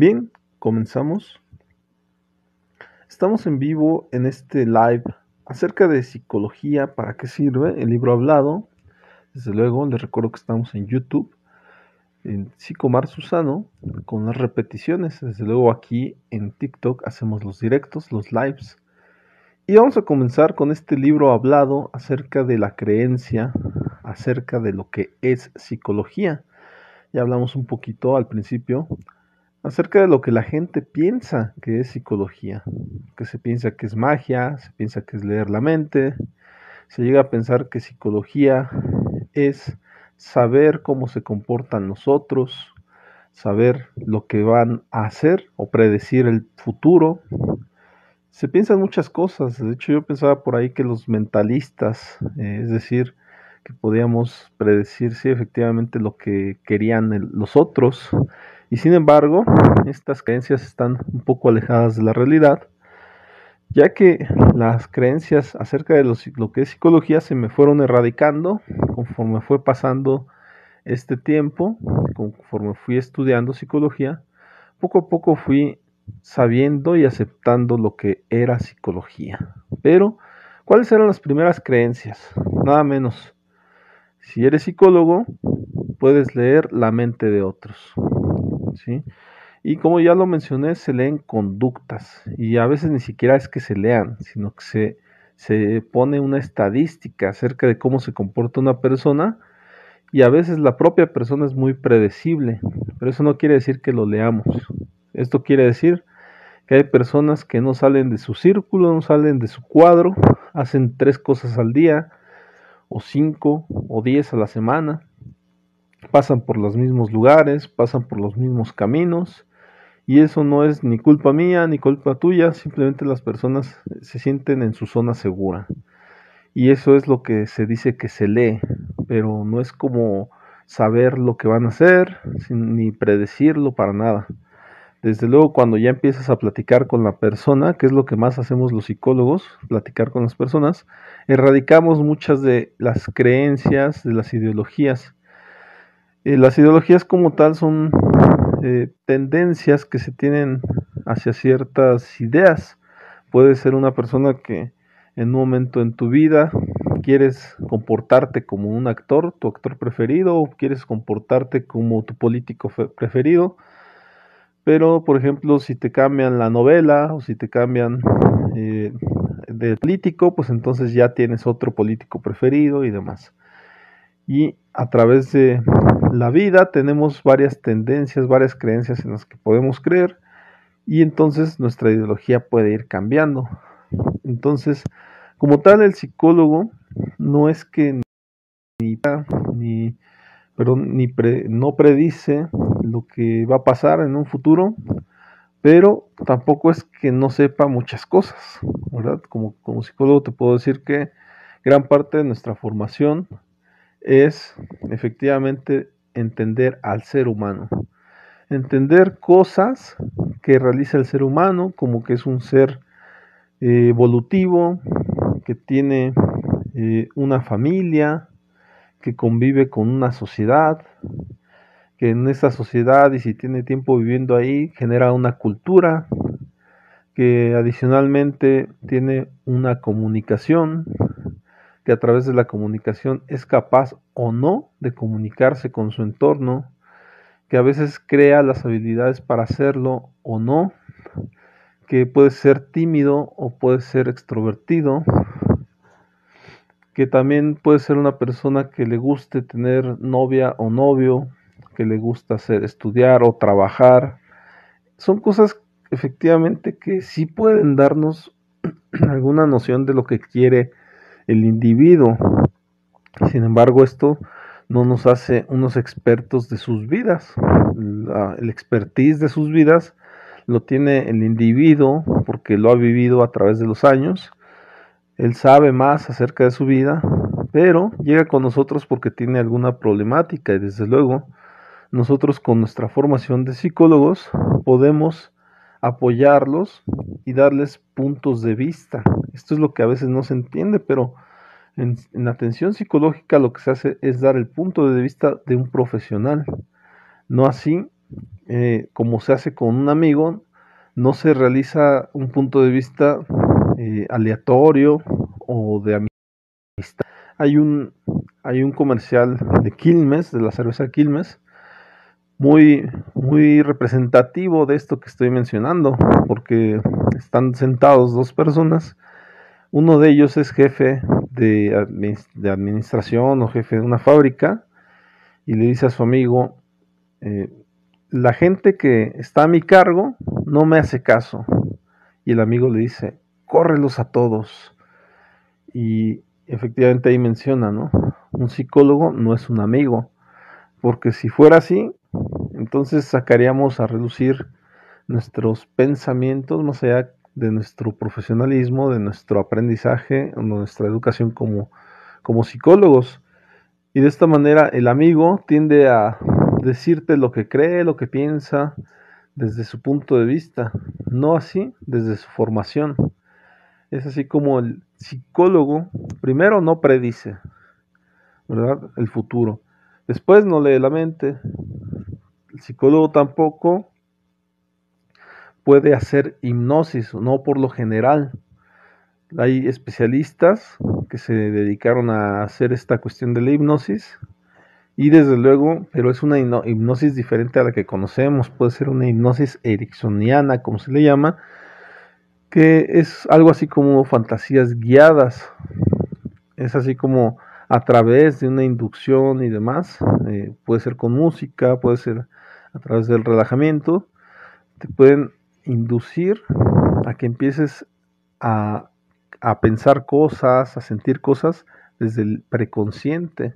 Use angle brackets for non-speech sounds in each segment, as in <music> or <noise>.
Bien, comenzamos. Estamos en vivo en este live acerca de psicología, para qué sirve el libro hablado. Desde luego, les recuerdo que estamos en YouTube, en Psicomar Susano, con las repeticiones. Desde luego, aquí en TikTok hacemos los directos, los lives. Y vamos a comenzar con este libro hablado acerca de la creencia, acerca de lo que es psicología. Ya hablamos un poquito al principio acerca de lo que la gente piensa que es psicología, que se piensa que es magia, se piensa que es leer la mente, se llega a pensar que psicología es saber cómo se comportan los otros, saber lo que van a hacer o predecir el futuro. Se piensan muchas cosas, de hecho yo pensaba por ahí que los mentalistas, eh, es decir, que podíamos predecir si efectivamente lo que querían los otros, y sin embargo, estas creencias están un poco alejadas de la realidad, ya que las creencias acerca de lo que es psicología se me fueron erradicando conforme fue pasando este tiempo, conforme fui estudiando psicología, poco a poco fui sabiendo y aceptando lo que era psicología. Pero, ¿cuáles eran las primeras creencias? Nada menos. Si eres psicólogo, puedes leer la mente de otros. Y como ya lo mencioné, se leen conductas y a veces ni siquiera es que se lean, sino que se pone una estadística acerca de cómo se comporta una persona y a veces la propia persona es muy predecible, pero eso no quiere decir que lo leamos. Esto quiere decir que hay personas que no salen de su círculo, no salen de su cuadro, hacen tres cosas al día, o cinco, o diez a la semana, pasan por los mismos lugares, pasan por los mismos caminos. Y eso no es ni culpa mía ni culpa tuya, simplemente las personas se sienten en su zona segura. Y eso es lo que se dice que se lee, pero no es como saber lo que van a hacer, ni predecirlo para nada. Desde luego cuando ya empiezas a platicar con la persona, que es lo que más hacemos los psicólogos, platicar con las personas, erradicamos muchas de las creencias, de las ideologías eh, las ideologías como tal son eh, tendencias que se tienen hacia ciertas ideas. Puede ser una persona que en un momento en tu vida quieres comportarte como un actor, tu actor preferido, o quieres comportarte como tu político preferido. Pero, por ejemplo, si te cambian la novela o si te cambian eh, de político, pues entonces ya tienes otro político preferido y demás. Y a través de la vida, tenemos varias tendencias, varias creencias en las que podemos creer y entonces nuestra ideología puede ir cambiando. Entonces, como tal, el psicólogo no es que ni, ni, ni no predice lo que va a pasar en un futuro, pero tampoco es que no sepa muchas cosas, ¿verdad? Como, como psicólogo te puedo decir que gran parte de nuestra formación es efectivamente entender al ser humano. Entender cosas que realiza el ser humano, como que es un ser eh, evolutivo, que tiene eh, una familia, que convive con una sociedad, que en esa sociedad y si tiene tiempo viviendo ahí genera una cultura, que adicionalmente tiene una comunicación, que a través de la comunicación es capaz o no de comunicarse con su entorno, que a veces crea las habilidades para hacerlo o no, que puede ser tímido o puede ser extrovertido, que también puede ser una persona que le guste tener novia o novio, que le gusta hacer estudiar o trabajar. Son cosas efectivamente que sí pueden darnos <clears throat> alguna noción de lo que quiere el individuo. Sin embargo, esto no nos hace unos expertos de sus vidas. el expertise de sus vidas lo tiene el individuo porque lo ha vivido a través de los años. Él sabe más acerca de su vida, pero llega con nosotros porque tiene alguna problemática y desde luego nosotros con nuestra formación de psicólogos podemos apoyarlos y darles puntos de vista. Esto es lo que a veces no se entiende, pero en, atención psicológica lo que se hace es dar el punto de vista de un profesional. No así eh, como se hace con un amigo, no se realiza un punto de vista eh, aleatorio o de amistad. Hay un, hay un comercial de Quilmes, de la cerveza Quilmes, muy, muy representativo de esto que estoy mencionando, porque están sentados dos personas. Uno de ellos es jefe de, administración o jefe de una fábrica y le dice a su amigo, eh, la gente que está a mi cargo no me hace caso. Y el amigo le dice, córrelos a todos. Y efectivamente ahí menciona, ¿no? Un psicólogo no es un amigo, porque si fuera así, entonces sacaríamos a reducir nuestros pensamientos más allá de nuestro profesionalismo, de nuestro aprendizaje, de nuestra educación como, como psicólogos. Y de esta manera el amigo tiende a decirte lo que cree, lo que piensa, desde su punto de vista, no así desde su formación. Es así como el psicólogo primero no predice, ¿verdad? El futuro. Después no lee la mente, el psicólogo tampoco puede hacer hipnosis, no por lo general. Hay especialistas que se dedicaron a hacer esta cuestión de la hipnosis y desde luego, pero es una hipnosis diferente a la que conocemos, puede ser una hipnosis ericksoniana, como se le llama, que es algo así como fantasías guiadas, es así como a través de una inducción y demás, eh, puede ser con música, puede ser a través del relajamiento, te pueden inducir a que empieces a, pensar cosas, a sentir cosas desde el preconsciente,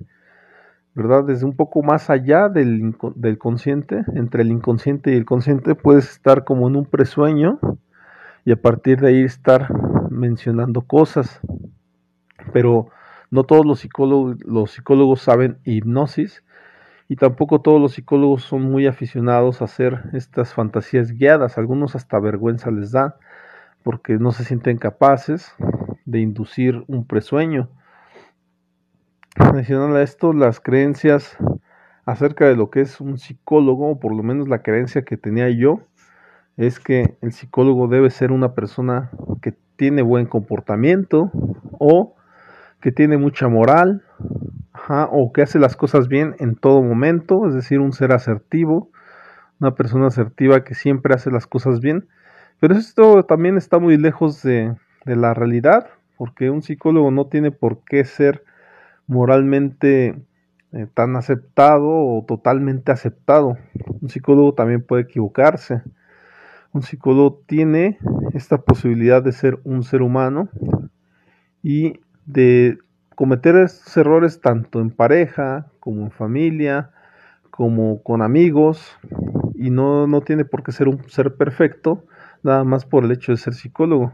¿verdad? Desde un poco más allá del, del, consciente, entre el inconsciente y el consciente, puedes estar como en un presueño y a partir de ahí estar mencionando cosas. Pero no todos los psicólogos, los psicólogos saben hipnosis y tampoco todos los psicólogos son muy aficionados a hacer estas fantasías guiadas. Algunos hasta vergüenza les da porque no se sienten capaces de inducir un presueño. Adicional a esto, las creencias acerca de lo que es un psicólogo, o por lo menos la creencia que tenía yo, es que el psicólogo debe ser una persona que tiene buen comportamiento o que tiene mucha moral o que hace las cosas bien en todo momento, es decir, un ser asertivo, una persona asertiva que siempre hace las cosas bien. Pero esto también está muy lejos de, la realidad, porque un psicólogo no tiene por qué ser moralmente eh, tan aceptado o totalmente aceptado. Un psicólogo también puede equivocarse. Un psicólogo tiene esta posibilidad de ser un ser humano y de cometer estos errores tanto en pareja como en familia, como con amigos, y no, no tiene por qué ser un ser perfecto, nada más por el hecho de ser psicólogo.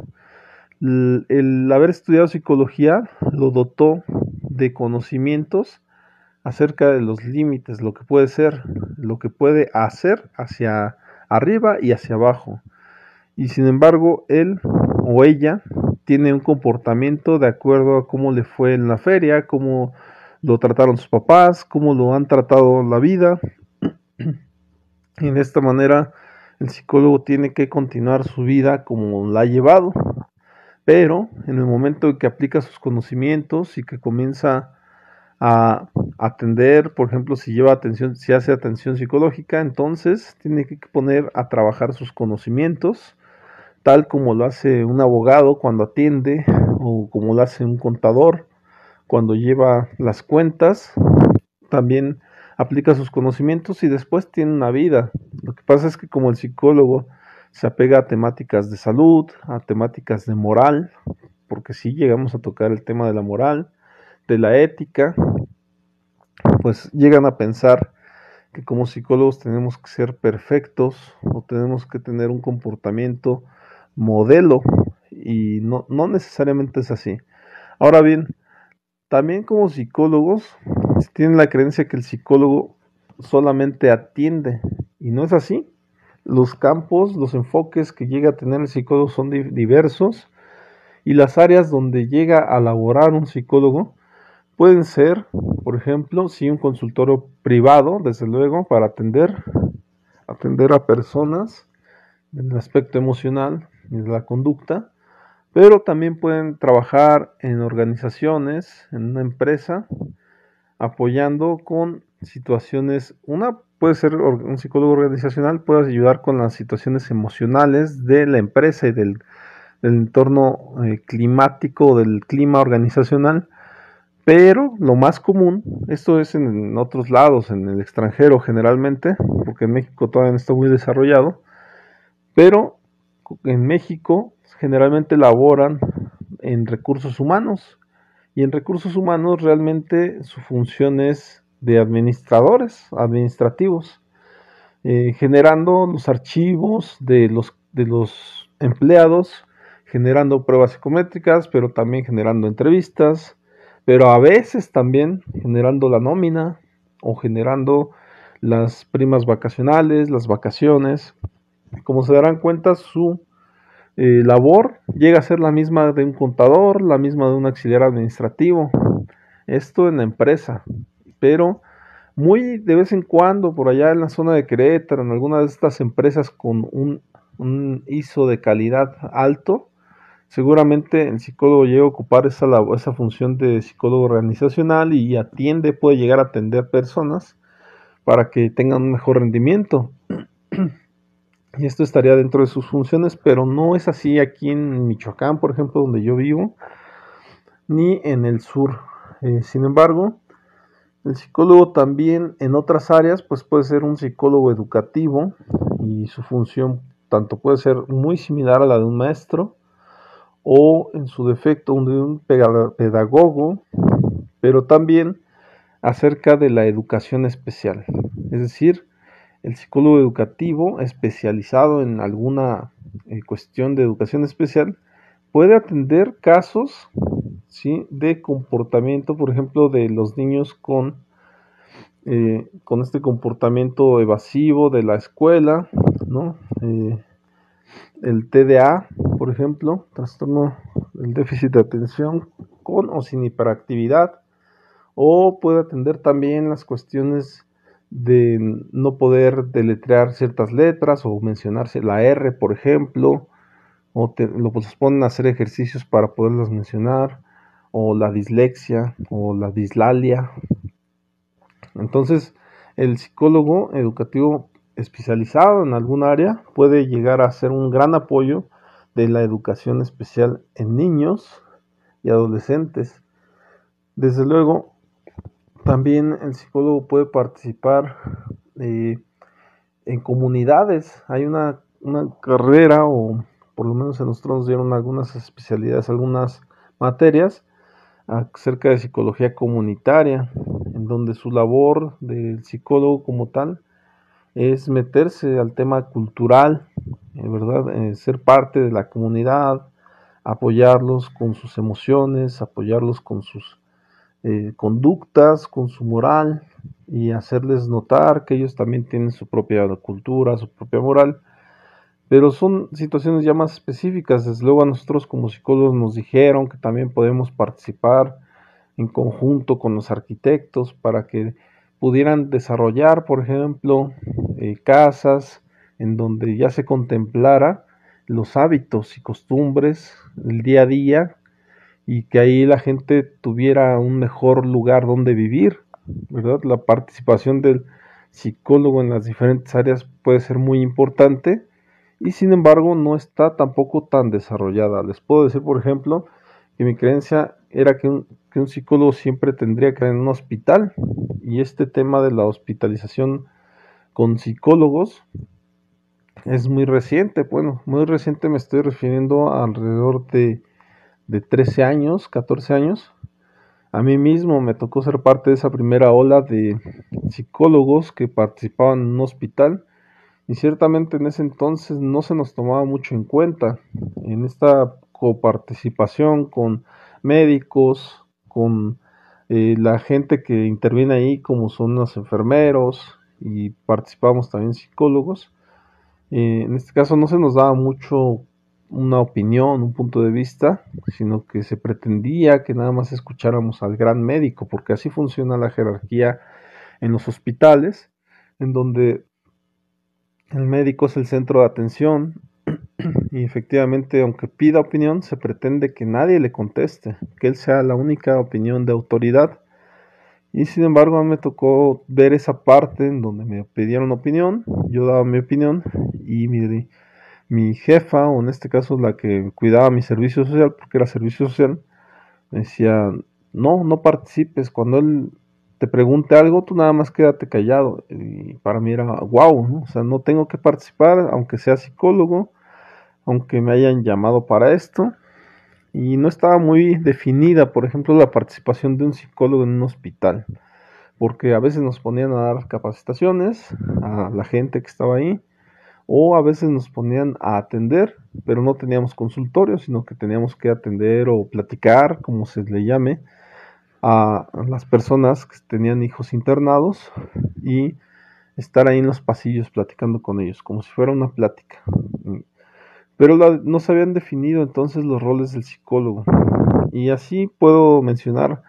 el haber estudiado psicología lo dotó de conocimientos acerca de los límites, lo que puede ser, lo que puede hacer hacia arriba y hacia abajo. Y sin embargo, él o ella tiene un comportamiento de acuerdo a cómo le fue en la feria, cómo lo trataron sus papás, cómo lo han tratado la vida. y <clears throat> de esta manera el psicólogo tiene que continuar su vida como la ha llevado. Pero en el momento que aplica sus conocimientos y que comienza a atender, por ejemplo, si lleva atención, si hace atención psicológica, entonces tiene que poner a trabajar sus conocimientos tal como lo hace un abogado cuando atiende o como lo hace un contador cuando lleva las cuentas, también aplica sus conocimientos y después tiene una vida. Lo que pasa es que como el psicólogo se apega a temáticas de salud, a temáticas de moral, porque si llegamos a tocar el tema de la moral, de la ética, pues llegan a pensar que como psicólogos tenemos que ser perfectos o tenemos que tener un comportamiento modelo y no, necesariamente es así. Ahora bien, también como psicólogos tienen la creencia que el psicólogo solamente atiende y no es así. Los campos, los enfoques que llega a tener el psicólogo son diversos y las áreas donde llega a laborar un psicólogo pueden ser, por ejemplo, si un consultorio privado, desde luego, para atender atender a personas en el aspecto emocional, la conducta, pero también pueden trabajar en organizaciones, en una empresa, apoyando con situaciones, una puede ser un psicólogo organizacional, puede ayudar con las situaciones emocionales de la empresa y del, entorno eh, climático, del clima organizacional, pero lo más común, esto es en, en, otros lados, en el extranjero generalmente, porque en México todavía no está muy desarrollado, pero en México generalmente laboran en recursos humanos y en recursos humanos realmente su función es de administradores, administrativos, eh, generando los archivos de los, de los empleados, generando pruebas psicométricas, pero también generando entrevistas, pero a veces también generando la nómina o generando las primas vacacionales, las vacaciones, como se darán cuenta, su eh, labor llega a ser la misma de un contador, la misma de un auxiliar administrativo. Esto en la empresa. Pero muy de vez en cuando, por allá en la zona de Querétaro, en alguna de estas empresas con un, ISO de calidad alto, seguramente el psicólogo llega a ocupar esa, esa función de psicólogo organizacional y atiende, puede llegar a atender personas para que tengan un mejor rendimiento y esto estaría dentro de sus funciones, pero no es así aquí en Michoacán, por ejemplo, donde yo vivo, ni en el sur. Eh, sin embargo, el psicólogo también en otras áreas, pues puede ser un psicólogo educativo y su función tanto puede ser muy similar a la de un maestro o en su defecto de un pedagogo, pero también acerca de la educación especial. Es decir, el psicólogo educativo especializado en alguna eh, cuestión de educación especial puede atender casos de comportamiento, por ejemplo, de los niños con, eh, con este comportamiento evasivo de la escuela, eh, el TDA, por ejemplo, trastorno del déficit de atención con o sin hiperactividad, o puede atender también las cuestiones de no poder deletrear ciertas letras o mencionarse la R, por ejemplo, o lo posponen a hacer ejercicios para poderlas mencionar, o la dislexia, o la dislalia. Entonces, el psicólogo educativo especializado en algún área puede llegar a ser un gran apoyo de la educación especial en niños y adolescentes. Desde luego, también el psicólogo puede participar eh, en comunidades. Hay una, carrera, o por lo menos en nosotros nos dieron algunas especialidades, algunas materias acerca de psicología comunitaria, en donde su labor del psicólogo como tal es meterse al tema cultural, eh, ¿verdad? Eh, ser parte de la comunidad, apoyarlos con sus emociones, apoyarlos con sus eh, conductas, con su moral y hacerles notar que ellos también tienen su propia cultura, su propia moral. Pero son situaciones ya más específicas. Desde luego a nosotros como psicólogos nos dijeron que también podemos participar en conjunto con los arquitectos para que pudieran desarrollar, por ejemplo, eh, casas en donde ya se contemplara los hábitos y costumbres, el día a día y que ahí la gente tuviera un mejor lugar donde vivir, ¿verdad? La participación del psicólogo en las diferentes áreas puede ser muy importante y sin embargo no está tampoco tan desarrollada. Les puedo decir, por ejemplo, que mi creencia era que un, psicólogo siempre tendría que estar en un hospital y este tema de la hospitalización con psicólogos es muy reciente. Bueno, muy reciente me estoy refiriendo alrededor de de 13 años, 14 años, a mí mismo me tocó ser parte de esa primera ola de psicólogos que participaban en un hospital y ciertamente en ese entonces no se nos tomaba mucho en cuenta en esta coparticipación con médicos, con eh, la gente que interviene ahí como son los enfermeros y participamos también psicólogos. Eh, en este caso no se nos daba mucho una opinión, un punto de vista, sino que se pretendía que nada más escucháramos al gran médico, porque así funciona la jerarquía en los hospitales, en donde el médico es el centro de atención <clears throat> y efectivamente, aunque pida opinión, se pretende que nadie le conteste, que él sea la única opinión de autoridad. Y sin embargo, a mí me tocó ver esa parte en donde me pidieron opinión, yo daba mi opinión y mi mi jefa, o en este caso la que cuidaba mi servicio social, porque era servicio social, me decía, no, no participes, cuando él te pregunte algo, tú nada más quédate callado. Y para mí era, wow, ¿no? o sea, no tengo que participar, aunque sea psicólogo, aunque me hayan llamado para esto. Y no estaba muy definida, por ejemplo, la participación de un psicólogo en un hospital, porque a veces nos ponían a dar capacitaciones a la gente que estaba ahí o a veces nos ponían a atender, pero no teníamos consultorio, sino que teníamos que atender o platicar, como se le llame, a las personas que tenían hijos internados y estar ahí en los pasillos platicando con ellos, como si fuera una plática. Pero no se habían definido entonces los roles del psicólogo. Y así puedo mencionar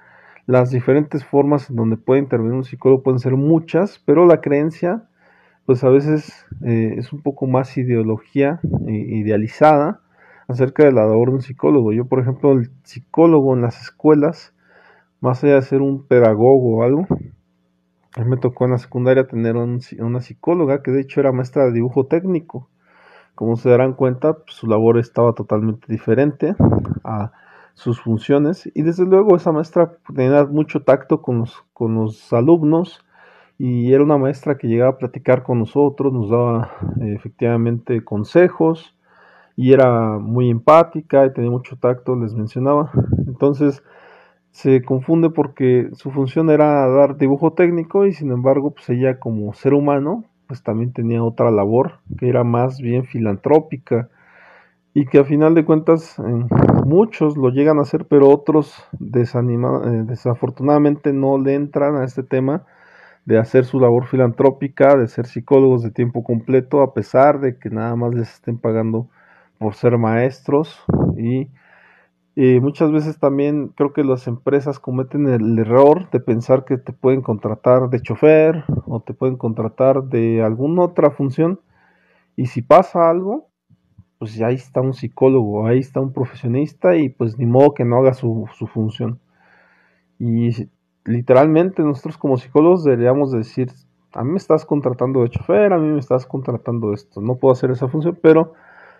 las diferentes formas en donde puede intervenir un psicólogo, pueden ser muchas, pero la creencia pues a veces eh, es un poco más ideología eh, idealizada acerca de la labor de un psicólogo. Yo, por ejemplo, el psicólogo en las escuelas, más allá de ser un pedagogo o algo, a mí me tocó en la secundaria tener una psicóloga que de hecho era maestra de dibujo técnico. Como se darán cuenta, pues, su labor estaba totalmente diferente a sus funciones y desde luego esa maestra tenía mucho tacto con los, con los alumnos y era una maestra que llegaba a platicar con nosotros, nos daba eh, efectivamente consejos y era muy empática y tenía mucho tacto, les mencionaba. Entonces se confunde porque su función era dar dibujo técnico y sin embargo pues ella como ser humano pues también tenía otra labor que era más bien filantrópica y que a final de cuentas eh, muchos lo llegan a hacer pero otros eh, desafortunadamente no le entran a este tema de hacer su labor filantrópica, de ser psicólogos de tiempo completo, a pesar de que nada más les estén pagando por ser maestros. Y, muchas veces también creo que las empresas cometen el error de pensar que te pueden contratar de chofer o te pueden contratar de alguna otra función. Y si pasa algo, pues ahí está un psicólogo, ahí está un profesionista y pues ni modo que no haga su, su función. Y literalmente nosotros como psicólogos deberíamos decir, a mí me estás contratando de chofer, a mí me estás contratando esto, no puedo hacer esa función, pero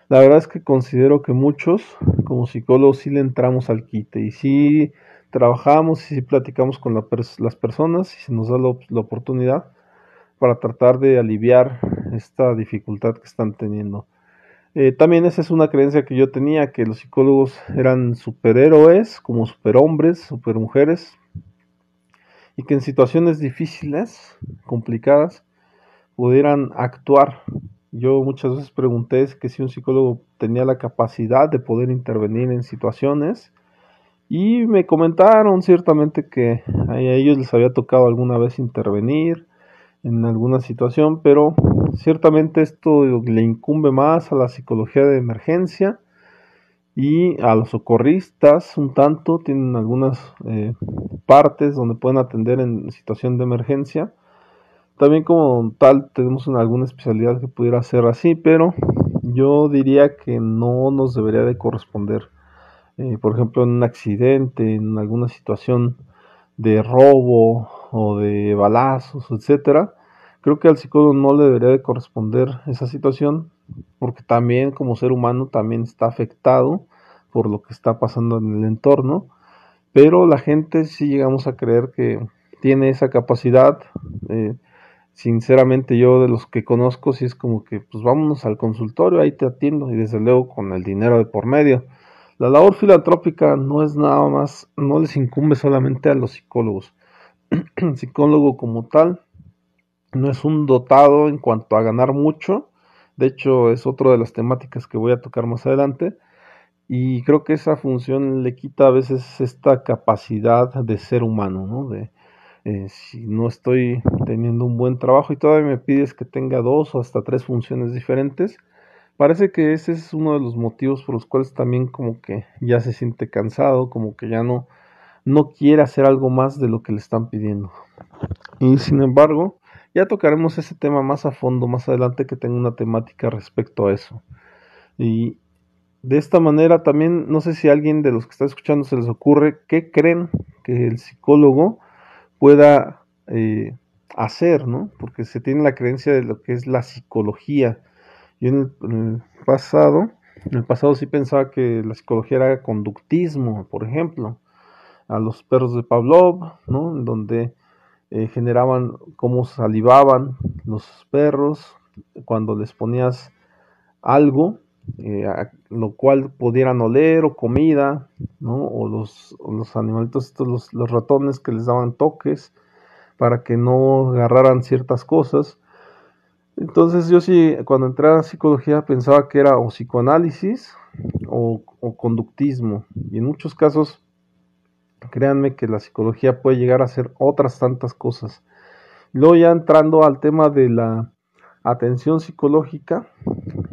la verdad es que considero que muchos como psicólogos sí le entramos al quite y sí trabajamos y sí platicamos con las personas y se nos da la, oportunidad para tratar de aliviar esta dificultad que están teniendo. Eh, también esa es una creencia que yo tenía, que los psicólogos eran superhéroes, como superhombres, supermujeres, y que en situaciones difíciles, complicadas, pudieran actuar. Yo muchas veces pregunté que si un psicólogo tenía la capacidad de poder intervenir en situaciones y me comentaron ciertamente que a ellos les había tocado alguna vez intervenir en alguna situación, pero ciertamente esto le incumbe más a la psicología de emergencia y a los socorristas un tanto, tienen algunas eh, partes donde pueden atender en situación de emergencia. También como tal tenemos alguna especialidad que pudiera ser así, pero yo diría que no nos debería de corresponder. Eh, por ejemplo, en un accidente, en alguna situación de robo o de balazos, etcétera. Creo que al psicólogo no le debería de corresponder esa situación porque también como ser humano también está afectado por lo que está pasando en el entorno, pero la gente si llegamos a creer que tiene esa capacidad. Eh, sinceramente yo de los que conozco si es como que pues vámonos al consultorio, ahí te atiendo y desde luego con el dinero de por medio. La labor filantrópica no es nada más, no les incumbe solamente a los psicólogos. el <clears throat> psicólogo como tal no es un dotado en cuanto a ganar mucho, de hecho, es otra de las temáticas que voy a tocar más adelante. Y creo que esa función le quita a veces esta capacidad de ser humano, ¿no? De, eh, si no estoy teniendo un buen trabajo y todavía me pides que tenga dos o hasta tres funciones diferentes, parece que ese es uno de los motivos por los cuales también como que ya se siente cansado, como que ya no, no quiere hacer algo más de lo que le están pidiendo. Y sin embargo, ya tocaremos ese tema más a fondo más adelante que tenga una temática respecto a eso. Y de esta manera también no sé si a alguien de los que está escuchando se les ocurre qué creen que el psicólogo pueda eh, hacer, ¿no? Porque se tiene la creencia de lo que es la psicología. Yo en el, en el pasado, en el pasado sí pensaba que la psicología era conductismo, por ejemplo, a los perros de Pavlov, ¿no? En donde eh, generaban cómo salivaban los perros cuando les ponías algo, eh, lo cual pudieran oler o comida, o los, los animalitos, estos, los, ratones que les daban toques para que no agarraran ciertas cosas. Entonces yo sí, cuando entré a psicología pensaba que era o psicoanálisis o conductismo. Y en muchos casos Créanme que la psicología puede llegar a hacer otras tantas cosas. Luego ya entrando al tema de la atención psicológica,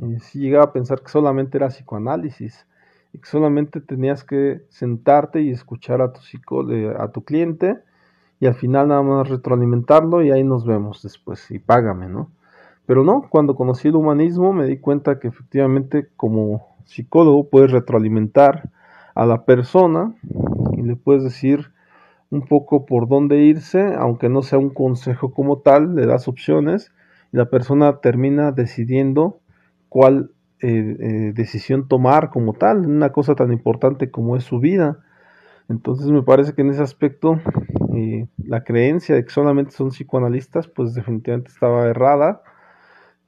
eh, Si llegaba a pensar que solamente era psicoanálisis y que solamente tenías que sentarte y escuchar a tu, psico, a tu cliente y al final nada más retroalimentarlo y ahí nos vemos después y págame, ¿no? Pero no, cuando conocí el humanismo me di cuenta que efectivamente como psicólogo puedes retroalimentar a la persona y le puedes decir un poco por dónde irse, aunque no sea un consejo como tal, le das opciones y la persona termina decidiendo cuál eh, eh, decisión tomar como tal, una cosa tan importante como es su vida. Entonces me parece que en ese aspecto eh, la creencia de que solamente son psicoanalistas pues definitivamente estaba errada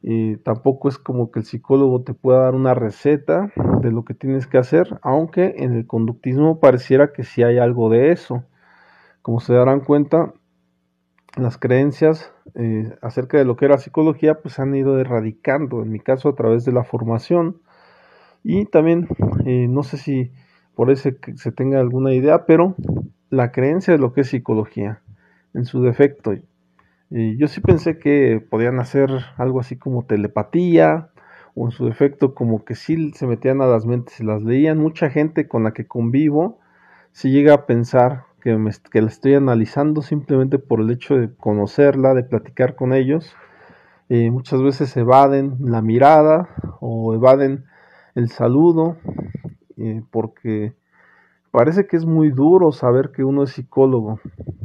y tampoco es como que el psicólogo te pueda dar una receta de lo que tienes que hacer, aunque en el conductismo pareciera que sí hay algo de eso. Como se darán cuenta, las creencias eh, acerca de lo que era psicología pues se han ido erradicando, en mi caso a través de la formación. Y también, eh, no sé si por eso se tenga alguna idea, pero la creencia de lo que es psicología, en su defecto, yo sí pensé que podían hacer algo así como telepatía, o en su defecto como que sí se metían a las mentes y las leían. Mucha gente con la que convivo si llega a pensar que, que la estoy analizando simplemente por el hecho de conocerla, de platicar con ellos. Eh, muchas veces evaden la mirada o evaden el saludo eh, porque parece que es muy duro saber que uno es psicólogo.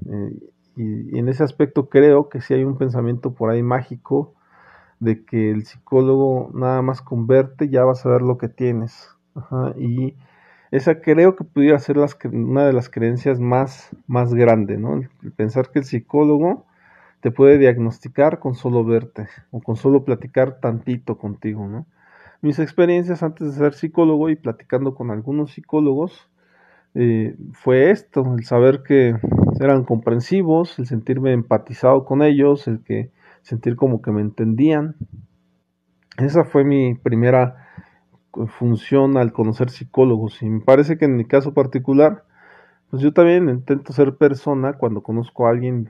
Eh, y, en ese aspecto creo que sí hay un pensamiento por ahí mágico de que el psicólogo nada más verte ya vas a ver lo que tienes. y esa creo que pudiera ser una de las creencias más, más grande, ¿no? El pensar que el psicólogo te puede diagnosticar con solo verte o con solo platicar tantito contigo, ¿no? Mis experiencias antes de ser psicólogo y platicando con algunos psicólogos eh, fue esto, el saber que eran comprensivos, el sentirme empatizado con ellos, el que sentir como que me entendían. Esa fue mi primera eh, función al conocer psicólogos y me parece que en mi caso particular, pues yo también intento ser persona, cuando conozco a alguien,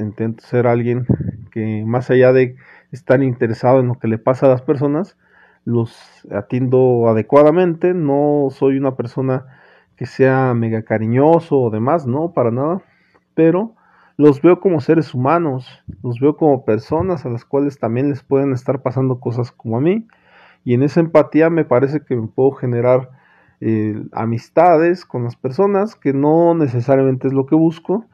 intento ser alguien que más allá de estar interesado en lo que le pasa a las personas, los atiendo adecuadamente, no soy una persona que sea mega cariñoso o demás, no, para nada, pero los veo como seres humanos, los veo como personas a las cuales también les pueden estar pasando cosas como a mí, y en esa empatía me parece que me puedo generar eh, amistades con las personas, que no necesariamente es lo que busco,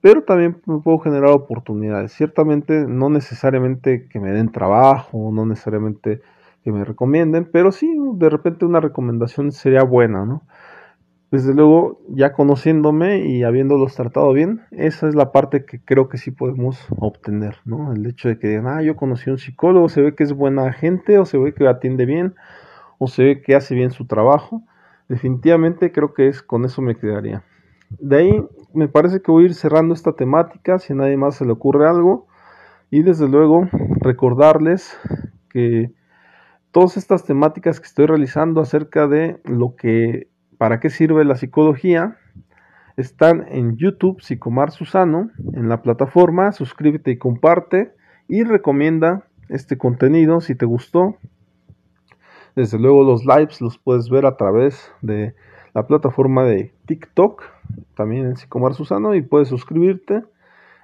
pero también me puedo generar oportunidades. Ciertamente, no necesariamente que me den trabajo, no necesariamente que me recomienden, pero sí, de repente una recomendación sería buena, ¿no? Desde luego, ya conociéndome y habiéndolos tratado bien, esa es la parte que creo que sí podemos obtener, ¿no? El hecho de que digan, ah, yo conocí a un psicólogo, se ve que es buena gente, o se ve que atiende bien, o se ve que hace bien su trabajo. Definitivamente creo que es con eso me quedaría. De ahí me parece que voy a ir cerrando esta temática, si a nadie más se le ocurre algo. Y desde luego recordarles que todas estas temáticas que estoy realizando acerca de lo que ¿Para qué sirve la psicología? Están en YouTube Psicomar Susano, en la plataforma, suscríbete y comparte y recomienda este contenido si te gustó. Desde luego los lives los puedes ver a través de la plataforma de TikTok, también en Psicomar Susano y puedes suscribirte.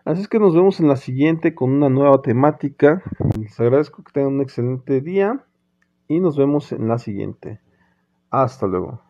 Así es que nos vemos en la siguiente con una nueva temática. Les agradezco que tengan un excelente día y nos vemos en la siguiente. Hasta luego.